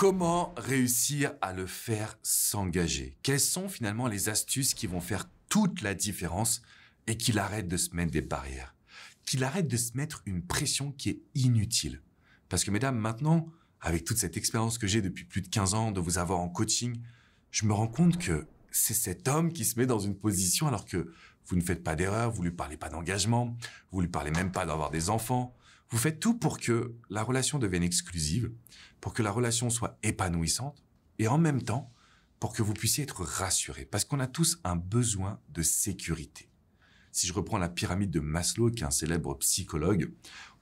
Comment réussir à le faire s'engager Quelles sont finalement les astuces qui vont faire toute la différence et qu'il arrête de se mettre des barrières Qu'il arrête de se mettre une pression qui est inutile Parce que mesdames, maintenant, avec toute cette expérience que j'ai depuis plus de 15 ans de vous avoir en coaching, je me rends compte que c'est cet homme qui se met dans une position alors que vous ne faites pas d'erreur, vous lui parlez pas d'engagement, vous lui parlez même pas d'avoir des enfants, vous faites tout pour que la relation devienne exclusive, pour que la relation soit épanouissante et en même temps pour que vous puissiez être rassuré. Parce qu'on a tous un besoin de sécurité. Si je reprends la pyramide de Maslow, qui est un célèbre psychologue,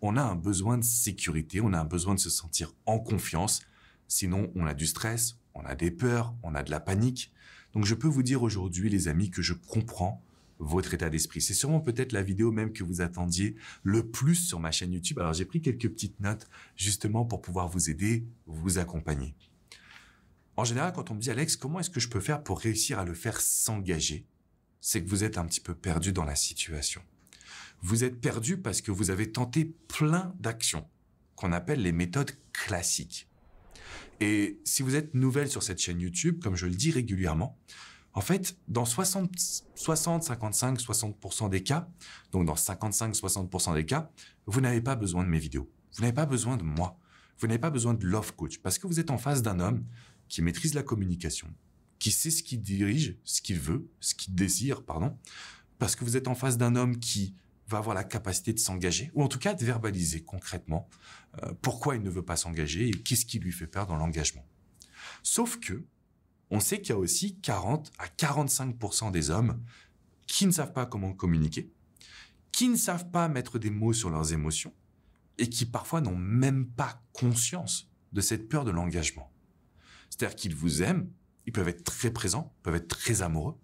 on a un besoin de sécurité, on a un besoin de se sentir en confiance. Sinon, on a du stress, on a des peurs, on a de la panique. Donc je peux vous dire aujourd'hui, les amis, que je comprends votre état d'esprit. C'est sûrement peut-être la vidéo même que vous attendiez le plus sur ma chaîne YouTube. Alors j'ai pris quelques petites notes justement pour pouvoir vous aider, vous accompagner. En général, quand on me dit Alex, comment est-ce que je peux faire pour réussir à le faire s'engager C'est que vous êtes un petit peu perdu dans la situation. Vous êtes perdu parce que vous avez tenté plein d'actions qu'on appelle les méthodes classiques. Et si vous êtes nouvelle sur cette chaîne YouTube, comme je le dis régulièrement, en fait, dans 60, 60 55, 60% des cas, donc dans 55, 60% des cas, vous n'avez pas besoin de mes vidéos. Vous n'avez pas besoin de moi. Vous n'avez pas besoin de Love Coach parce que vous êtes en face d'un homme qui maîtrise la communication, qui sait ce qu'il dirige, ce qu'il veut, ce qu'il désire, pardon, parce que vous êtes en face d'un homme qui va avoir la capacité de s'engager, ou en tout cas de verbaliser concrètement euh, pourquoi il ne veut pas s'engager et qu'est-ce qui lui fait peur dans l'engagement. Sauf que on sait qu'il y a aussi 40 à 45 des hommes qui ne savent pas comment communiquer, qui ne savent pas mettre des mots sur leurs émotions et qui parfois n'ont même pas conscience de cette peur de l'engagement. C'est-à-dire qu'ils vous aiment, ils peuvent être très présents, ils peuvent être très amoureux,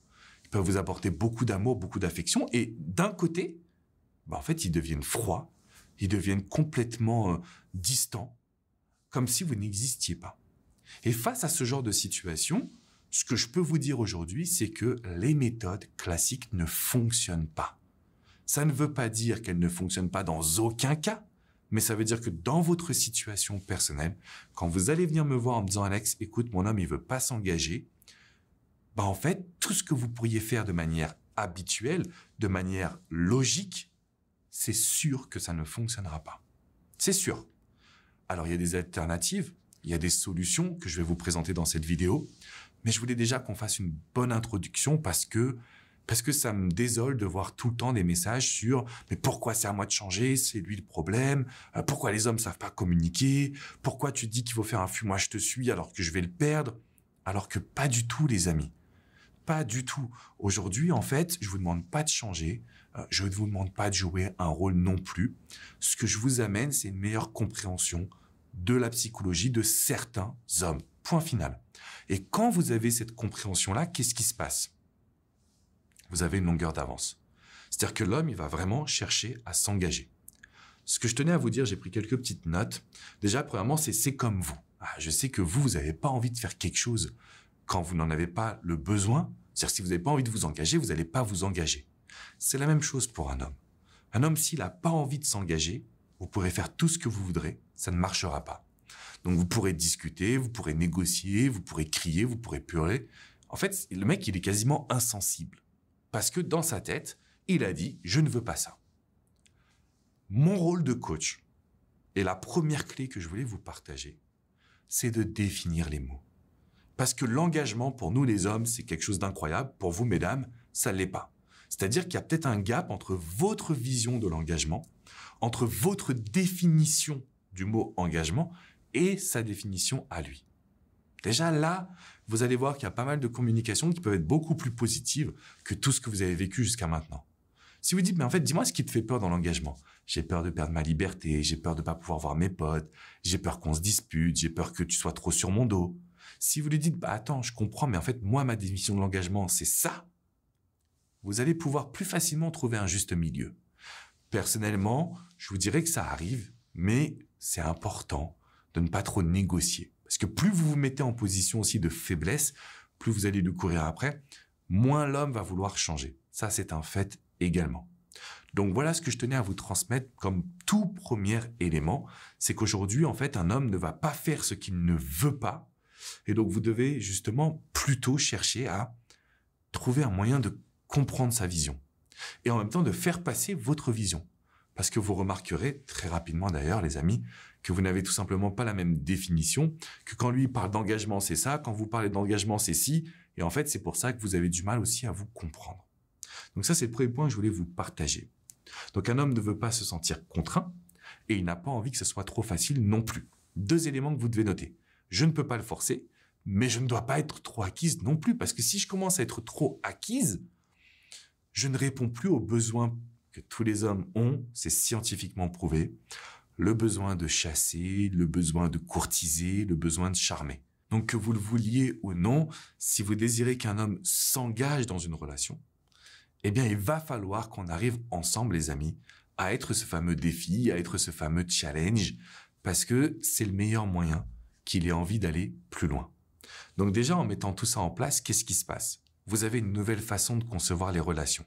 ils peuvent vous apporter beaucoup d'amour, beaucoup d'affection et d'un côté, bah, en fait, ils deviennent froids, ils deviennent complètement euh, distants, comme si vous n'existiez pas. Et face à ce genre de situation, ce que je peux vous dire aujourd'hui, c'est que les méthodes classiques ne fonctionnent pas. Ça ne veut pas dire qu'elles ne fonctionnent pas dans aucun cas, mais ça veut dire que dans votre situation personnelle, quand vous allez venir me voir en me disant Alex, écoute, mon homme, il ne veut pas s'engager, bah en fait, tout ce que vous pourriez faire de manière habituelle, de manière logique, c'est sûr que ça ne fonctionnera pas. C'est sûr. Alors il y a des alternatives, il y a des solutions que je vais vous présenter dans cette vidéo. Mais je voulais déjà qu'on fasse une bonne introduction parce que parce que ça me désole de voir tout le temps des messages sur mais pourquoi c'est à moi de changer, c'est lui le problème, euh, pourquoi les hommes savent pas communiquer, pourquoi tu dis qu'il faut faire un Fuis-moi, je te suis alors que je vais le perdre, alors que pas du tout les amis. Pas du tout. Aujourd'hui, en fait, je vous demande pas de changer, euh, je ne vous demande pas de jouer un rôle non plus. Ce que je vous amène, c'est une meilleure compréhension de la psychologie de certains hommes. Point final. Et quand vous avez cette compréhension-là, qu'est-ce qui se passe Vous avez une longueur d'avance. C'est-à-dire que l'homme, il va vraiment chercher à s'engager. Ce que je tenais à vous dire, j'ai pris quelques petites notes. Déjà, premièrement, c'est c'est comme vous. Ah, je sais que vous, vous n'avez pas envie de faire quelque chose quand vous n'en avez pas le besoin. C'est-à-dire si vous n'avez pas envie de vous engager, vous n'allez pas vous engager. C'est la même chose pour un homme. Un homme, s'il n'a pas envie de s'engager, vous pourrez faire tout ce que vous voudrez ça ne marchera pas. Donc vous pourrez discuter, vous pourrez négocier, vous pourrez crier, vous pourrez pleurer. En fait, le mec, il est quasiment insensible. Parce que dans sa tête, il a dit, je ne veux pas ça. Mon rôle de coach, et la première clé que je voulais vous partager, c'est de définir les mots. Parce que l'engagement, pour nous les hommes, c'est quelque chose d'incroyable. Pour vous, mesdames, ça ne l'est pas. C'est-à-dire qu'il y a peut-être un gap entre votre vision de l'engagement, entre votre définition du mot engagement et sa définition à lui. Déjà là, vous allez voir qu'il y a pas mal de communications qui peuvent être beaucoup plus positives que tout ce que vous avez vécu jusqu'à maintenant. Si vous dites, mais en fait, dis-moi ce qui te fait peur dans l'engagement. J'ai peur de perdre ma liberté, j'ai peur de ne pas pouvoir voir mes potes, j'ai peur qu'on se dispute, j'ai peur que tu sois trop sur mon dos. Si vous lui dites, bah attends, je comprends, mais en fait, moi, ma définition de l'engagement, c'est ça, vous allez pouvoir plus facilement trouver un juste milieu. Personnellement, je vous dirais que ça arrive, mais c'est important de ne pas trop négocier. Parce que plus vous vous mettez en position aussi de faiblesse, plus vous allez le courir après, moins l'homme va vouloir changer. Ça, c'est un fait également. Donc voilà ce que je tenais à vous transmettre comme tout premier élément, c'est qu'aujourd'hui, en fait, un homme ne va pas faire ce qu'il ne veut pas. Et donc vous devez justement plutôt chercher à trouver un moyen de comprendre sa vision et en même temps de faire passer votre vision. Parce que vous remarquerez très rapidement d'ailleurs, les amis, que vous n'avez tout simplement pas la même définition, que quand lui parle d'engagement, c'est ça, quand vous parlez d'engagement, c'est ci, et en fait, c'est pour ça que vous avez du mal aussi à vous comprendre. Donc ça, c'est le premier point que je voulais vous partager. Donc un homme ne veut pas se sentir contraint, et il n'a pas envie que ce soit trop facile non plus. Deux éléments que vous devez noter. Je ne peux pas le forcer, mais je ne dois pas être trop acquise non plus, parce que si je commence à être trop acquise, je ne réponds plus aux besoins que tous les hommes ont, c'est scientifiquement prouvé, le besoin de chasser, le besoin de courtiser, le besoin de charmer. Donc que vous le vouliez ou non, si vous désirez qu'un homme s'engage dans une relation, eh bien il va falloir qu'on arrive ensemble, les amis, à être ce fameux défi, à être ce fameux challenge, parce que c'est le meilleur moyen qu'il ait envie d'aller plus loin. Donc déjà, en mettant tout ça en place, qu'est-ce qui se passe Vous avez une nouvelle façon de concevoir les relations.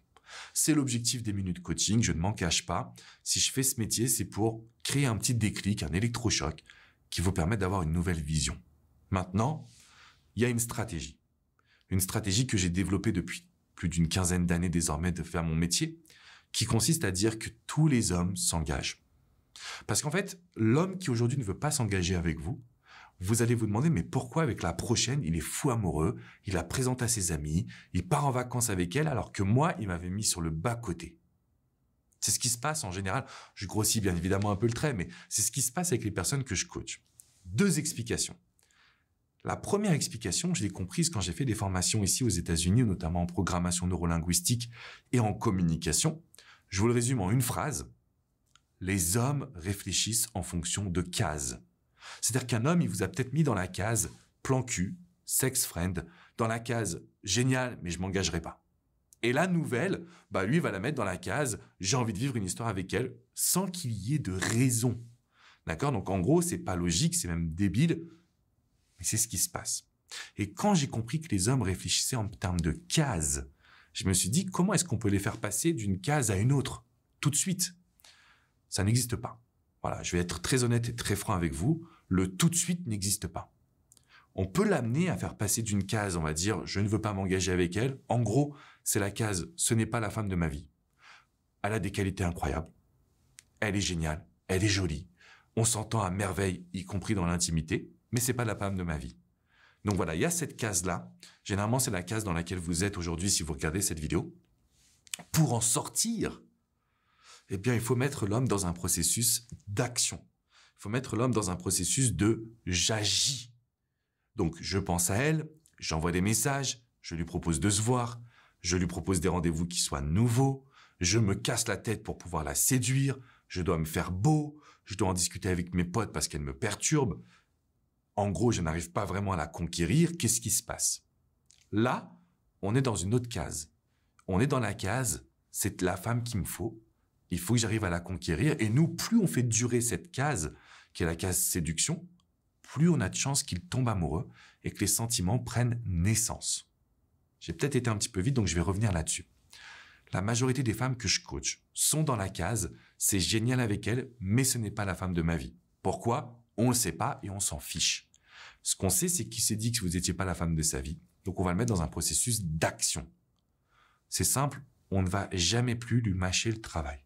C'est l'objectif des minutes coaching, je ne m'en cache pas. Si je fais ce métier, c'est pour créer un petit déclic, un électrochoc qui vous permet d'avoir une nouvelle vision. Maintenant, il y a une stratégie. Une stratégie que j'ai développée depuis plus d'une quinzaine d'années désormais de faire mon métier, qui consiste à dire que tous les hommes s'engagent. Parce qu'en fait, l'homme qui aujourd'hui ne veut pas s'engager avec vous, vous allez vous demander mais pourquoi avec la prochaine, il est fou amoureux, il la présente à ses amis, il part en vacances avec elle alors que moi, il m'avait mis sur le bas côté. C'est ce qui se passe en général. Je grossis bien évidemment un peu le trait, mais c'est ce qui se passe avec les personnes que je coach. Deux explications. La première explication, je l'ai comprise quand j'ai fait des formations ici aux États-Unis, notamment en programmation neurolinguistique et en communication. Je vous le résume en une phrase. Les hommes réfléchissent en fonction de cases. C'est-à-dire qu'un homme, il vous a peut-être mis dans la case plan cul, sex friend, dans la case génial, mais je m'engagerai pas. Et la nouvelle, bah lui va la mettre dans la case j'ai envie de vivre une histoire avec elle sans qu'il y ait de raison. D'accord Donc en gros, c'est pas logique, c'est même débile, mais c'est ce qui se passe. Et quand j'ai compris que les hommes réfléchissaient en termes de cases, je me suis dit comment est-ce qu'on peut les faire passer d'une case à une autre tout de suite Ça n'existe pas. Voilà, je vais être très honnête et très franc avec vous le tout de suite n'existe pas. On peut l'amener à faire passer d'une case, on va dire, je ne veux pas m'engager avec elle. En gros, c'est la case, ce n'est pas la femme de ma vie. Elle a des qualités incroyables. Elle est géniale. Elle est jolie. On s'entend à merveille, y compris dans l'intimité. Mais c'est pas la femme de ma vie. Donc voilà, il y a cette case-là. Généralement, c'est la case dans laquelle vous êtes aujourd'hui si vous regardez cette vidéo. Pour en sortir, eh bien, il faut mettre l'homme dans un processus d'action. Il faut mettre l'homme dans un processus de j'agis. Donc, je pense à elle, j'envoie des messages, je lui propose de se voir, je lui propose des rendez-vous qui soient nouveaux, je me casse la tête pour pouvoir la séduire, je dois me faire beau, je dois en discuter avec mes potes parce qu'elle me perturbe. En gros, je n'arrive pas vraiment à la conquérir. Qu'est-ce qui se passe Là, on est dans une autre case. On est dans la case, c'est la femme qu'il me faut. Il faut que j'arrive à la conquérir. Et nous, plus on fait durer cette case, qui est la case séduction, plus on a de chances qu'il tombe amoureux et que les sentiments prennent naissance. J'ai peut-être été un petit peu vite, donc je vais revenir là-dessus. La majorité des femmes que je coach sont dans la case c'est génial avec elle, mais ce n'est pas la femme de ma vie. Pourquoi On ne sait pas et on s'en fiche. Ce qu'on sait, c'est qu'il s'est dit que vous n'étiez pas la femme de sa vie. Donc on va le mettre dans un processus d'action. C'est simple, on ne va jamais plus lui mâcher le travail.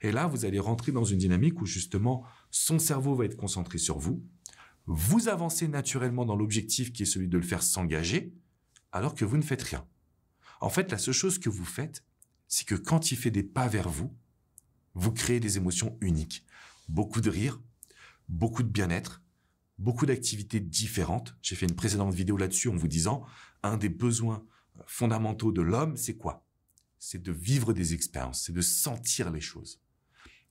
Et là, vous allez rentrer dans une dynamique où justement, son cerveau va être concentré sur vous, vous avancez naturellement dans l'objectif qui est celui de le faire s'engager, alors que vous ne faites rien. En fait, la seule chose que vous faites, c'est que quand il fait des pas vers vous, vous créez des émotions uniques. Beaucoup de rire, beaucoup de bien-être, beaucoup d'activités différentes. J'ai fait une précédente vidéo là-dessus en vous disant, un des besoins fondamentaux de l'homme, c'est quoi C'est de vivre des expériences, c'est de sentir les choses.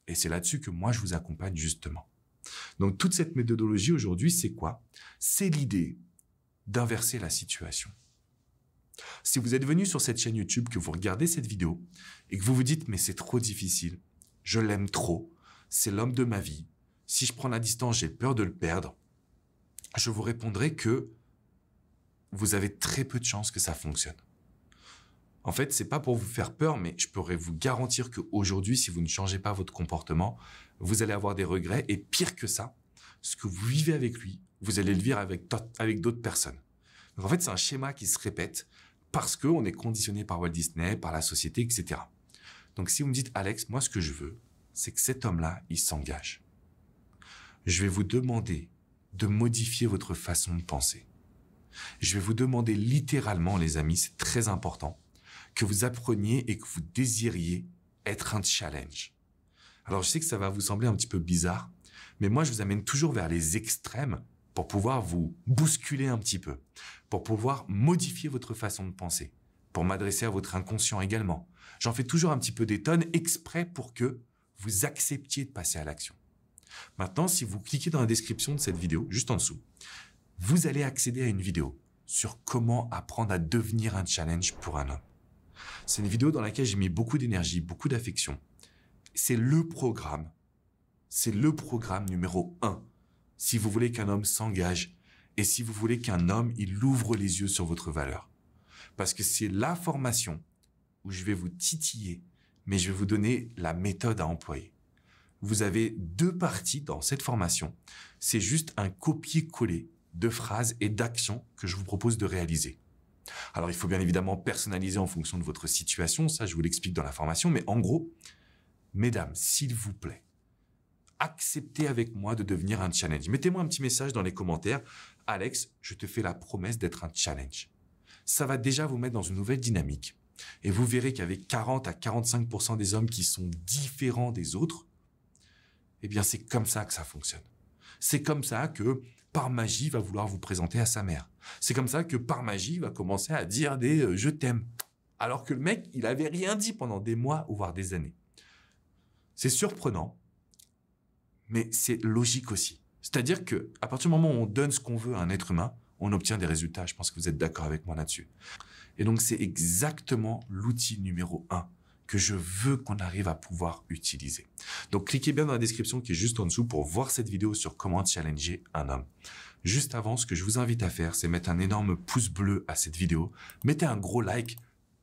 Et c'est là-dessus que moi, je vous accompagne justement. Donc, toute cette méthodologie aujourd'hui, c'est quoi C'est l'idée d'inverser la situation. Si vous êtes venu sur cette chaîne YouTube, que vous regardez cette vidéo et que vous vous dites mais c'est trop difficile, je l'aime trop, c'est l'homme de ma vie, si je prends la distance, j'ai peur de le perdre, je vous répondrai que vous avez très peu de chances que ça fonctionne. En fait, c'est pas pour vous faire peur, mais je pourrais vous garantir qu'aujourd'hui, si vous ne changez pas votre comportement, vous allez avoir des regrets. Et pire que ça, ce que vous vivez avec lui, vous allez le vivre avec, avec d'autres personnes. Donc en fait, c'est un schéma qui se répète parce qu'on est conditionné par Walt Disney, par la société, etc. Donc si vous me dites, Alex, moi ce que je veux, c'est que cet homme-là, il s'engage. Je vais vous demander de modifier votre façon de penser. Je vais vous demander littéralement, les amis, c'est très important, que vous appreniez et que vous désiriez être un challenge. Alors je sais que ça va vous sembler un petit peu bizarre, mais moi je vous amène toujours vers les extrêmes pour pouvoir vous bousculer un petit peu, pour pouvoir modifier votre façon de penser, pour m'adresser à votre inconscient également. J'en fais toujours un petit peu des tonnes exprès pour que vous acceptiez de passer à l'action. Maintenant, si vous cliquez dans la description de cette vidéo, juste en dessous, vous allez accéder à une vidéo sur comment apprendre à devenir un challenge pour un homme. C'est une vidéo dans laquelle j'ai mis beaucoup d'énergie, beaucoup d'affection. C'est le programme. C'est le programme numéro un. Si vous voulez qu'un homme s'engage et si vous voulez qu'un homme, il ouvre les yeux sur votre valeur. Parce que c'est la formation où je vais vous titiller, mais je vais vous donner la méthode à employer. Vous avez deux parties dans cette formation. C'est juste un copier-coller de phrases et d'actions que je vous propose de réaliser. Alors, il faut bien évidemment personnaliser en fonction de votre situation, ça je vous l'explique dans la formation, mais en gros, mesdames, s'il vous plaît, acceptez avec moi de devenir un challenge. Mettez-moi un petit message dans les commentaires. Alex, je te fais la promesse d'être un challenge. Ça va déjà vous mettre dans une nouvelle dynamique. Et vous verrez qu'avec 40 à 45% des hommes qui sont différents des autres, eh bien c'est comme ça que ça fonctionne. C'est comme ça que, par magie, va vouloir vous présenter à sa mère. C'est comme ça que, par magie, va commencer à dire des euh, je t'aime. Alors que le mec, il avait rien dit pendant des mois ou voire des années. C'est surprenant, mais c'est logique aussi. C'est-à-dire que, à partir du moment où on donne ce qu'on veut à un être humain, on obtient des résultats. Je pense que vous êtes d'accord avec moi là-dessus. Et donc, c'est exactement l'outil numéro un que je veux qu'on arrive à pouvoir utiliser. Donc cliquez bien dans la description qui est juste en dessous pour voir cette vidéo sur comment challenger un homme. Juste avant, ce que je vous invite à faire, c'est mettre un énorme pouce bleu à cette vidéo, mettez un gros like,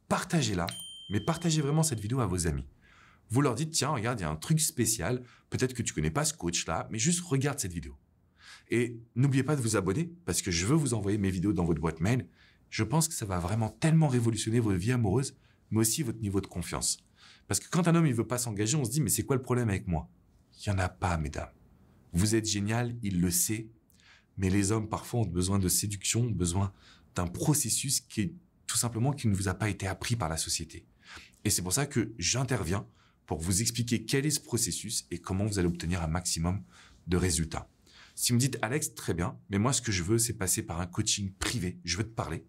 partagez-la, mais partagez vraiment cette vidéo à vos amis. Vous leur dites, tiens, regarde, il y a un truc spécial, peut-être que tu connais pas ce coach-là, mais juste regarde cette vidéo. Et n'oubliez pas de vous abonner, parce que je veux vous envoyer mes vidéos dans votre boîte mail. Je pense que ça va vraiment tellement révolutionner votre vie amoureuse mais aussi votre niveau de confiance. Parce que quand un homme ne veut pas s'engager, on se dit, mais c'est quoi le problème avec moi Il n'y en a pas, mesdames. Vous êtes génial, il le sait, mais les hommes parfois ont besoin de séduction, ont besoin d'un processus qui est tout simplement qui ne vous a pas été appris par la société. Et c'est pour ça que j'interviens pour vous expliquer quel est ce processus et comment vous allez obtenir un maximum de résultats. Si vous me dites Alex, très bien, mais moi ce que je veux, c'est passer par un coaching privé. Je veux te parler,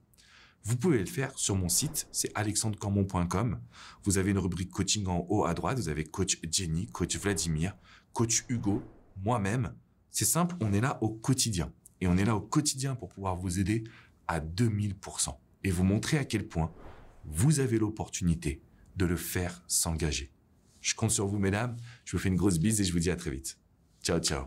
vous pouvez le faire sur mon site, c'est alexandrecormont.com. Vous avez une rubrique coaching en haut à droite, vous avez coach Jenny, coach Vladimir, coach Hugo, moi-même. C'est simple, on est là au quotidien. Et on est là au quotidien pour pouvoir vous aider à 2000% et vous montrer à quel point vous avez l'opportunité de le faire s'engager. Je compte sur vous, mesdames. Je vous fais une grosse bise et je vous dis à très vite. Ciao, ciao.